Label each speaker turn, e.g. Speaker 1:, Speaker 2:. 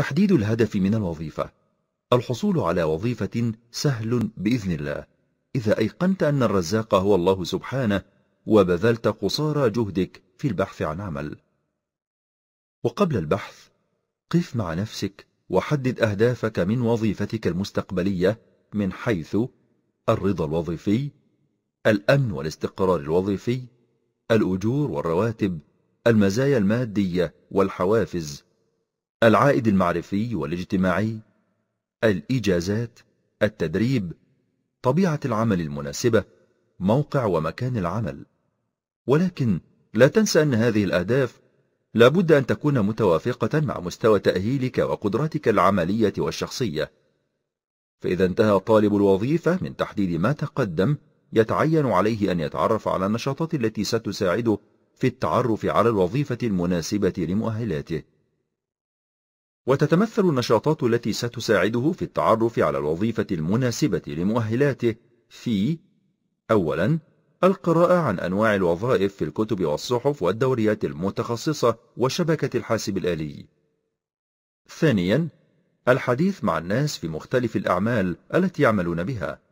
Speaker 1: تحديد الهدف من الوظيفة الحصول على وظيفة سهل بإذن الله إذا أيقنت أن الرزاق هو الله سبحانه وبذلت قصارى جهدك في البحث عن عمل وقبل البحث قف مع نفسك وحدد أهدافك من وظيفتك المستقبلية من حيث الرضا الوظيفي الأمن والاستقرار الوظيفي الأجور والرواتب المزايا المادية والحوافز العائد المعرفي والاجتماعي الإجازات التدريب طبيعة العمل المناسبة موقع ومكان العمل ولكن لا تنسى أن هذه الأهداف لابد أن تكون متوافقة مع مستوى تأهيلك وقدراتك العملية والشخصية فإذا انتهى طالب الوظيفة من تحديد ما تقدم يتعين عليه أن يتعرف على النشاطات التي ستساعده في التعرف على الوظيفة المناسبة لمؤهلاته وتتمثل النشاطات التي ستساعده في التعرف على الوظيفة المناسبة لمؤهلاته في أولا القراءة عن أنواع الوظائف في الكتب والصحف والدوريات المتخصصة وشبكة الحاسب الآلي ثانيا الحديث مع الناس في مختلف الأعمال التي يعملون بها